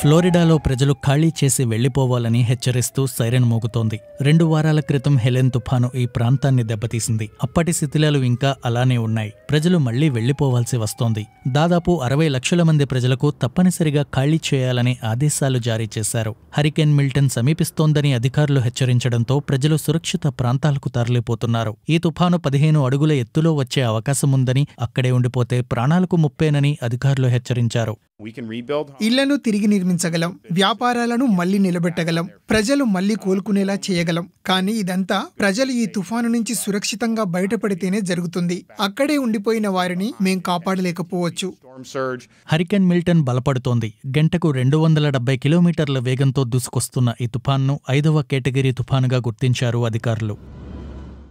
ఫ్లోరిడాలో ప్రజలు ఖాళీ చేసి వెళ్లిపోవాలని హెచ్చరిస్తూ సైరన్ మోగుతోంది రెండు వారాల క్రితం హెలెన్ తుఫాను ఈ ప్రాంతాన్ని దెబ్బతీసింది అప్పటి శిథిలాలు ఇంకా అలానే ఉన్నాయి ప్రజలు మళ్లీ వెళ్లిపోవాల్సి వస్తోంది దాదాపు అరవై లక్షల మంది ప్రజలకు తప్పనిసరిగా ఖాళీ చేయాలని ఆదేశాలు జారీ చేశారు హరికేన్ మిల్టన్ సమీపిస్తోందని అధికారులు హెచ్చరించడంతో ప్రజలు సురక్షిత ప్రాంతాలకు తరలిపోతున్నారు ఈ తుఫాను పదిహేను అడుగుల ఎత్తులో వచ్చే అవకాశముందని అక్కడే ఉండిపోతే ప్రాణాలకు ముప్పేనని అధికారులు హెచ్చరించారు ఇళ్లను తిరిగి నిర్మించగలం వ్యాపారాలను మళ్లీ నిలబెట్టగలం ప్రజలు మళ్లీ కోలుకునేలా చేయగలం కానీ ఇదంతా ప్రజలు ఈ తుఫాను నుంచి సురక్షితంగా బయటపడితేనే జరుగుతుంది అక్కడే ఉండిపోయిన వారిని మేం కాపాడలేకపోవచ్చు హరికెన్ మిల్టన్ బలపడుతోంది గంటకు రెండు వందల డెబ్బై కిలోమీటర్ల వేగంతో దూసుకొస్తున్న ఈ తుఫాన్ను ఐదవ కేటగిరీ తుఫానుగా గుర్తించారు అధికారులు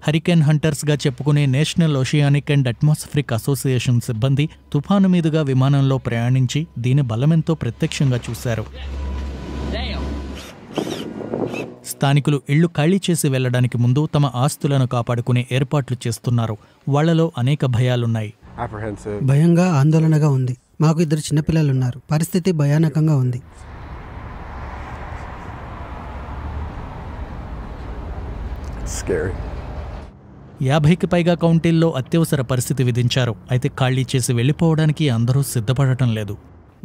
హరికేన్ హంటర్స్గా చెప్పుకునే National Oceanic and Atmospheric Association సిబ్బంది తుఫాను మీదుగా విమానంలో ప్రయాణించి దీని బలమెంతో ప్రత్యక్షంగా చూశారు స్థానికులు ఇళ్లు ఖాళీ చేసి వెళ్లడానికి ముందు తమ ఆస్తులను కాపాడుకునే ఏర్పాట్లు చేస్తున్నారు వాళ్లలో అనేక భయాలున్నాయి భయంగా ఆందోళనగా ఉంది మాకు ఇద్దరు చిన్నపిల్లలున్నారు పరిస్థితి భయానకంగా ఉంది scary. యాభైకి పైగా కౌంటీల్లో అత్యవసర పరిస్థితి విధించారు అయితే ఖాళీ చేసి వెళ్లిపోవడానికి అందరూ సిద్ధపడటం లేదు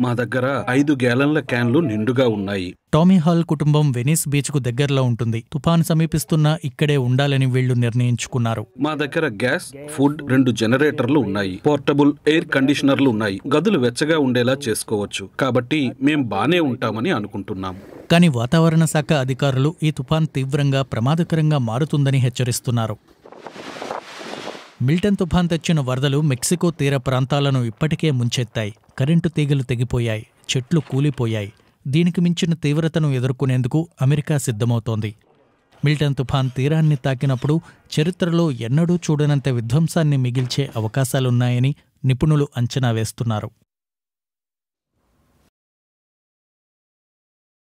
మా దగ్గర ఐదు గ్యాలన్ల క్యాన్లు నిండుగా ఉన్నాయి టామీ హాల్ కుటుంబం వెనీస్ బీచ్ కు దగ్గరలో ఉంటుంది తుఫాను సమీపిస్తున్నా ఇక్కడే ఉండాలని వీళ్లు నిర్ణయించుకున్నారు మా దగ్గర గ్యాస్ ఫుడ్ రెండు జనరేటర్లు ఉన్నాయి పోర్టబుల్ ఎయిర్ కండిషనర్లు ఉన్నాయి గదులు వెచ్చగా ఉండేలా చేసుకోవచ్చు కాబట్టి మేం బానే ఉంటామని అనుకుంటున్నాం కానీ వాతావరణ శాఖ అధికారులు ఈ తుఫాన్ తీవ్రంగా ప్రమాదకరంగా మారుతుందని హెచ్చరిస్తున్నారు మిల్టన్ తుఫాన్ తెచ్చిన వరదలు మెక్సికో తీర ప్రాంతాలను ఇప్పటికే ముంచెత్తాయి కరెంటు తీగలు తెగిపోయాయి చెట్లు కూలిపోయాయి దీనికి మించిన తీవ్రతను ఎదుర్కొనేందుకు అమెరికా సిద్ధమవుతోంది మిల్టన్ తుఫాన్ తీరాన్ని తాకినప్పుడు చరిత్రలో ఎన్నడూ చూడనంత విధ్వంసాన్ని మిగిల్చే అవకాశాలున్నాయని నిపుణులు అంచనా వేస్తున్నారు